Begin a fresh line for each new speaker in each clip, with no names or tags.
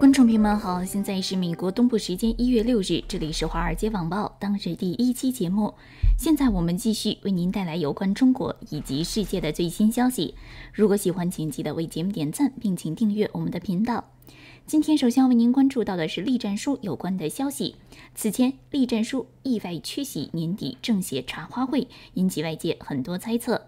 观众朋友们好，现在是美国东部时间一月六日，这里是《华尔街网报》当日第一期节目。现在我们继续为您带来有关中国以及世界的最新消息。如果喜欢，请记得为节目点赞，并请订阅我们的频道。今天首先要为您关注到的是栗战书有关的消息。此前，栗战书意外缺席年底政协茶话会，引起外界很多猜测。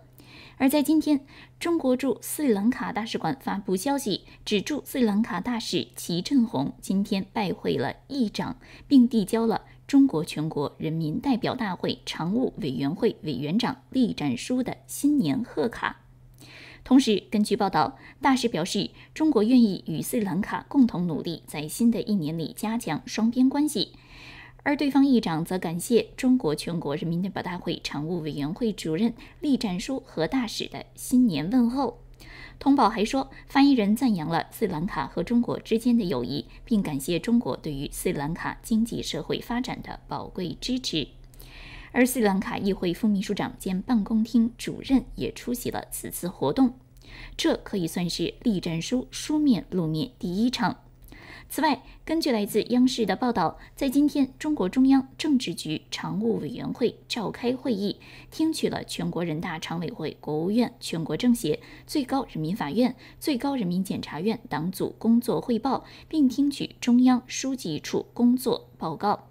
而在今天，中国驻斯里兰卡大使馆发布消息，指驻斯里兰卡大使齐振宏今天拜会了议长，并递交了中国全国人民代表大会常务委员会委员长栗战书的新年贺卡。同时，根据报道，大使表示，中国愿意与斯里兰卡共同努力，在新的一年里加强双边关系。而对方议长则感谢中国全国人民代表大会常务委员会主任栗战书和大使的新年问候。通报还说，发言人赞扬了斯里兰卡和中国之间的友谊，并感谢中国对于斯里兰卡经济社会发展的宝贵支持。而斯里兰卡议会副秘书长兼办公厅主任也出席了此次活动，这可以算是栗战书书面露面第一场。此外，根据来自央视的报道，在今天，中国中央政治局常务委员会召开会议，听取了全国人大常委会、国务院、全国政协、最高人民法院、最高人民检察院党组工作汇报，并听取中央书记处工作报告。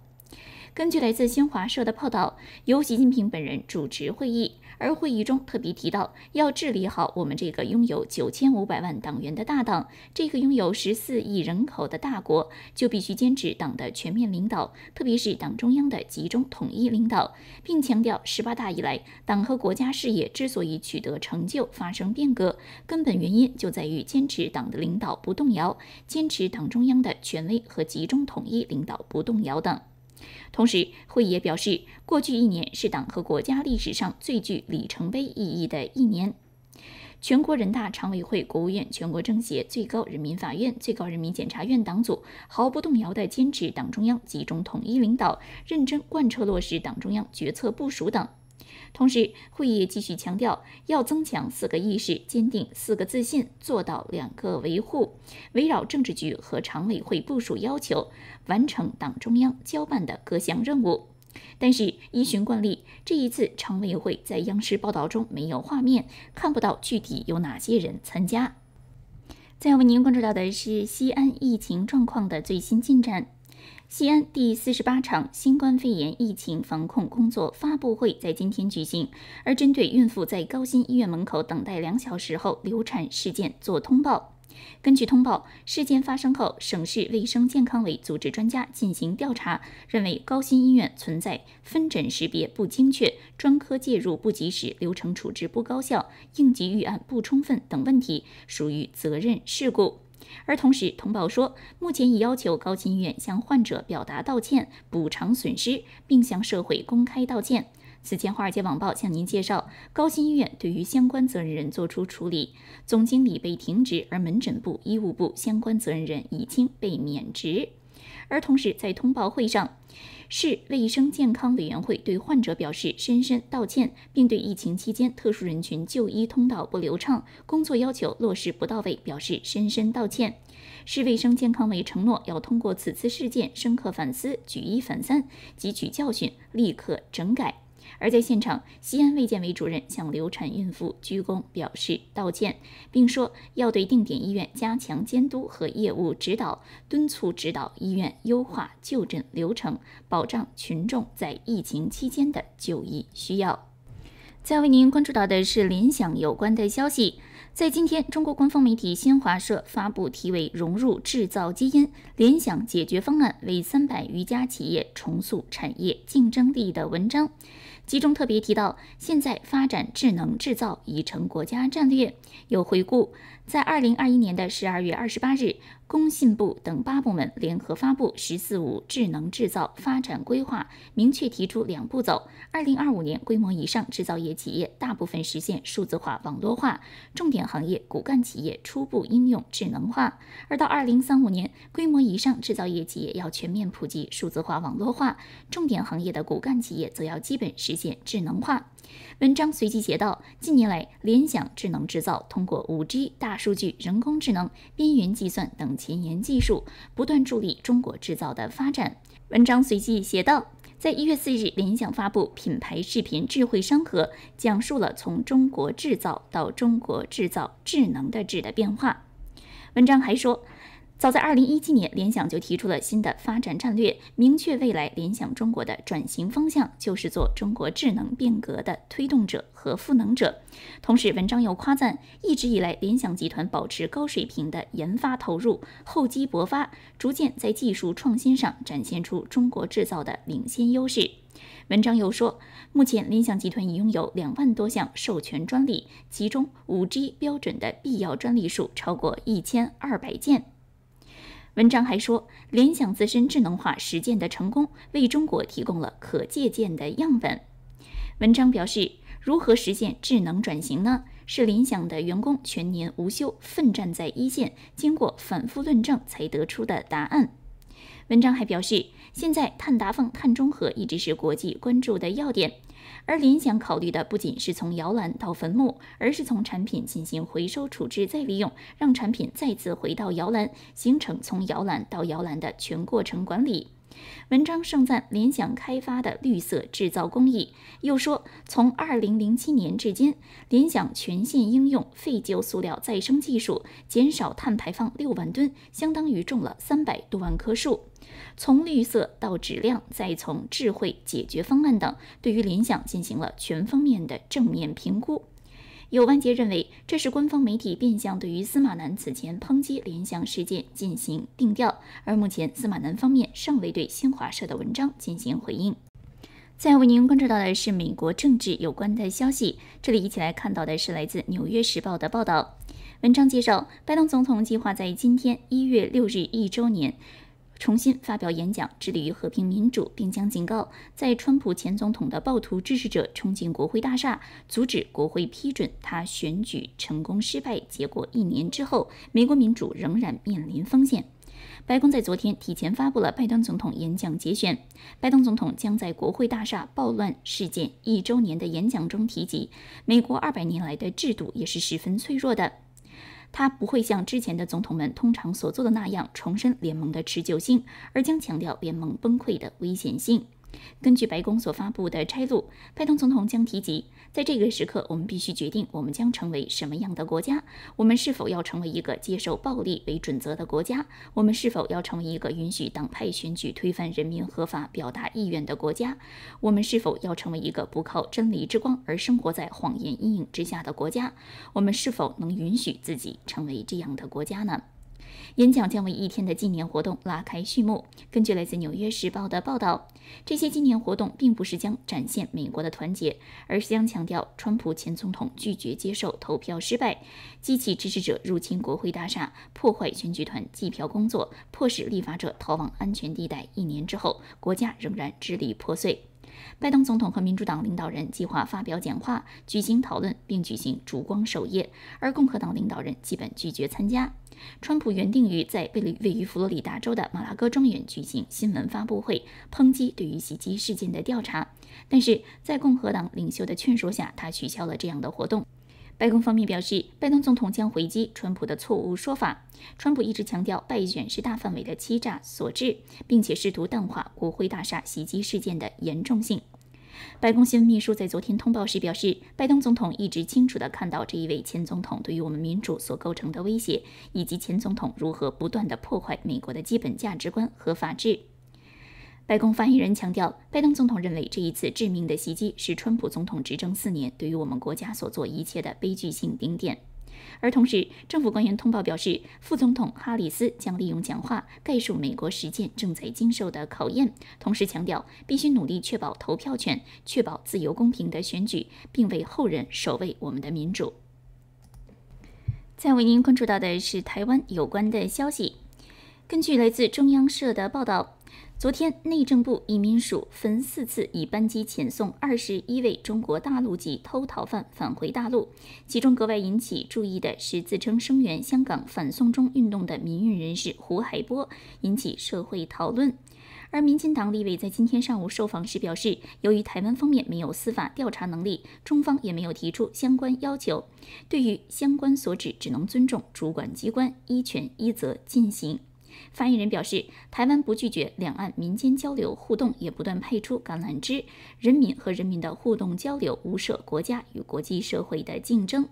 根据来自新华社的报道，由习近平本人主持会议。而会议中特别提到，要治理好我们这个拥有九千五百万党员的大党，这个拥有十四亿人口的大国，就必须坚持党的全面领导，特别是党中央的集中统一领导，并强调十八大以来，党和国家事业之所以取得成就、发生变革，根本原因就在于坚持党的领导不动摇，坚持党中央的权威和集中统一领导不动摇等。同时，会议也表示，过去一年是党和国家历史上最具里程碑意义的一年。全国人大常委会、国务院、全国政协、最高人民法院、最高人民检察院党组毫不动摇地坚持党中央集中统一领导，认真贯彻落实党中央决策部署等。同时，会议继续强调，要增强四个意识，坚定四个自信，做到两个维护，围绕政治局和常委会部署要求，完成党中央交办的各项任务。但是，依循惯例，这一次常委会在央视报道中没有画面，看不到具体有哪些人参加。再为您关注到的是西安疫情状况的最新进展。西安第四十八场新冠肺炎疫情防控工作发布会在今天举行，而针对孕妇在高新医院门口等待两小时后流产事件做通报。根据通报，事件发生后，省市卫生健康委组织专家进行调查，认为高新医院存在分诊识别不精确、专科介入不及时、流程处置不高效、应急预案不充分等问题，属于责任事故。而同时通报说，目前已要求高新医院向患者表达道歉、补偿损失，并向社会公开道歉。此前，华尔街网报向您介绍，高新医院对于相关责任人作出处理，总经理被停职，而门诊部、医务部相关责任人已经被免职。而同时，在通报会上，市卫生健康委员会对患者表示深深道歉，并对疫情期间特殊人群就医通道不流畅、工作要求落实不到位表示深深道歉。市卫生健康委承诺要通过此次事件深刻反思、举一反三、汲取教训，立刻整改。而在现场，西安卫健委主任向流产孕妇鞠躬表示道歉，并说要对定点医院加强监督和业务指导，敦促指导医院优化就诊流程，保障群众在疫情期间的就医需要。再为您关注到的是联想有关的消息，在今天，中国官方媒体新华社发布题为“融入制造基因，联想解决方案为三百余家企业重塑产业竞争力”的文章。其中特别提到，现在发展智能制造已成国家战略。有回顾。在二零二一年的十二月二十八日，工信部等八部门联合发布《十四五智能制造发展规划》，明确提出两步走：二零二五年，规模以上制造业企业大部分实现数字化、网络化；重点行业骨干企业初步应用智能化。而到二零三五年，规模以上制造业企业要全面普及数字化、网络化，重点行业的骨干企业则要基本实现智能化。文章随即写道：近年来，联想智能制造通过五 G、大数据、人工智能、边缘计算等前沿技术，不断助力中国制造的发展。文章随即写道：在一月四日，联想发布品牌视频《智慧商河》，讲述了从中国制造到中国制造智能的质的变化。文章还说。早在二零一七年，联想就提出了新的发展战略，明确未来联想中国的转型方向就是做中国智能变革的推动者和赋能者。同时，文章又夸赞，一直以来联想集团保持高水平的研发投入，厚积薄发，逐渐在技术创新上展现出中国制造的领先优势。文章又说，目前联想集团已拥有两万多项授权专利，其中五 G 标准的必要专利数超过一千二百件。文章还说，联想自身智能化实践的成功，为中国提供了可借鉴的样本。文章表示，如何实现智能转型呢？是联想的员工全年无休奋战在一线，经过反复论证才得出的答案。文章还表示，现在碳达峰、碳中和一直是国际关注的要点。而联想考虑的不仅是从摇篮到坟墓，而是从产品进行回收处置再利用，让产品再次回到摇篮，形成从摇篮到摇篮的全过程管理。文章盛赞联想开发的绿色制造工艺，又说从2007年至今，联想全线应用废旧塑料再生技术，减少碳排放6万吨，相当于种了300多万棵树。从绿色到质量，再从智慧解决方案等，对于联想进行了全方面的正面评估。有外界认为，这是官方媒体变相对于司马南此前抨击联想事件进行定调。而目前，司马南方面尚未对新华社的文章进行回应。再为您关注到的是美国政治有关的消息，这里一起来看到的是来自《纽约时报》的报道。文章介绍，拜登总统计划在今天一月六日一周年。重新发表演讲，致力于和平民主，并将警告在川普前总统的暴徒支持者冲进国会大厦，阻止国会批准他选举成功失败。结果一年之后，美国民主仍然面临风险。白宫在昨天提前发布了拜登总统演讲节选。拜登总统将在国会大厦暴乱事件一周年的演讲中提及，美国二百年来的制度也是十分脆弱的。他不会像之前的总统们通常所做的那样重申联盟的持久性，而将强调联盟崩溃的危险性。根据白宫所发布的摘录，拜登总统将提及。在这个时刻，我们必须决定我们将成为什么样的国家。我们是否要成为一个接受暴力为准则的国家？我们是否要成为一个允许党派选举推翻人民合法表达意愿的国家？我们是否要成为一个不靠真理之光而生活在谎言阴影之下的国家？我们是否能允许自己成为这样的国家呢？演讲将为一天的纪念活动拉开序幕。根据来自《纽约时报》的报道，这些纪念活动并不是将展现美国的团结，而是将强调川普前总统拒绝接受投票失败，激起支持者入侵国会大厦，破坏选举团计票工作，迫使立法者逃往安全地带。一年之后，国家仍然支离破碎。拜登总统和民主党领导人计划发表讲话、举行讨论，并举行烛光守夜，而共和党领导人基本拒绝参加。川普原定于在位于位于佛罗里达州的马拉哥庄园举行新闻发布会，抨击对于袭击事件的调查，但是在共和党领袖的劝说下，他取消了这样的活动。白宫方面表示，拜登总统将回击川普的错误说法。川普一直强调败选是大范围的欺诈所致，并且试图淡化国会大厦袭击事件的严重性。白宫新闻秘书在昨天通报时表示，拜登总统一直清楚地看到这一位前总统对于我们民主所构成的威胁，以及前总统如何不断地破坏美国的基本价值观和法治。白宫发言人强调，拜登总统认为这一次致命的袭击是川普总统执政四年对于我们国家所做一切的悲剧性顶点。而同时，政府官员通报表示，副总统哈里斯将利用讲话概述美国实践正在经受的考验，同时强调必须努力确保投票权，确保自由公平的选举，并为后人守卫我们的民主。再为您关注到的是台湾有关的消息，根据来自中央社的报道。昨天，内政部移民署分四次以班机遣送二十一位中国大陆籍偷逃犯返回大陆。其中格外引起注意的是自称声援香港反送中运动的民运人士胡海波，引起社会讨论。而民进党立委在今天上午受访时表示，由于台湾方面没有司法调查能力，中方也没有提出相关要求，对于相关所指，只能尊重主管机关依权依责进行。发言人表示，台湾不拒绝两岸民间交流互动，也不断派出橄榄枝。人民和人民的互动交流，无涉国家与国际社会的竞争。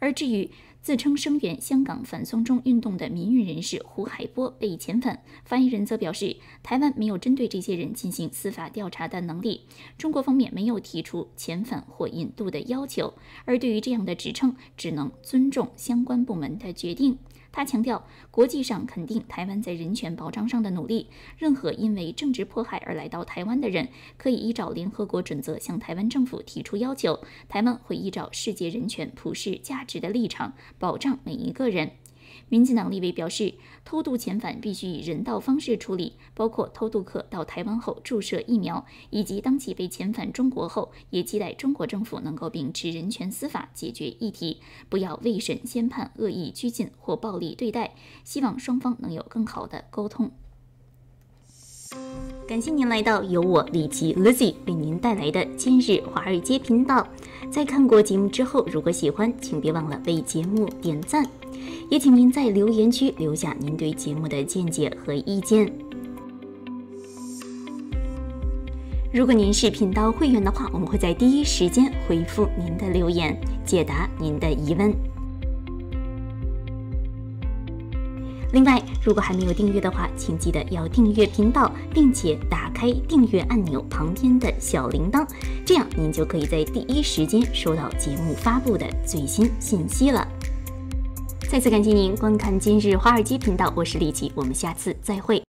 而至于自称声援香港反送中运动的民运人士胡海波被遣返，发言人则表示，台湾没有针对这些人进行司法调查的能力。中国方面没有提出遣返或引渡的要求，而对于这样的指称，只能尊重相关部门的决定。他强调，国际上肯定台湾在人权保障上的努力。任何因为政治迫害而来到台湾的人，可以依照联合国准则向台湾政府提出要求。台湾会依照世界人权普世价值的立场，保障每一个人。民进党立委表示，偷渡遣返必须以人道方式处理，包括偷渡客到台湾后注射疫苗，以及当其被遣返中国后，也期待中国政府能够秉持人权司法解决议题，不要未审先判、恶意拘禁或暴力对待。希望双方能有更好的沟通。感谢您来到由我李琦 Lucy 您带来的今日华尔街频道。在看过节目之后，如果喜欢，请别忘了为节目点赞。也请您在留言区留下您对节目的见解和意见。如果您是频道会员的话，我们会在第一时间回复您的留言，解答您的疑问。另外，如果还没有订阅的话，请记得要订阅频道，并且打开订阅按钮旁边的小铃铛，这样您就可以在第一时间收到节目发布的最新信息了。再次感谢您观看今日华尔街频道，我是李琦，我们下次再会。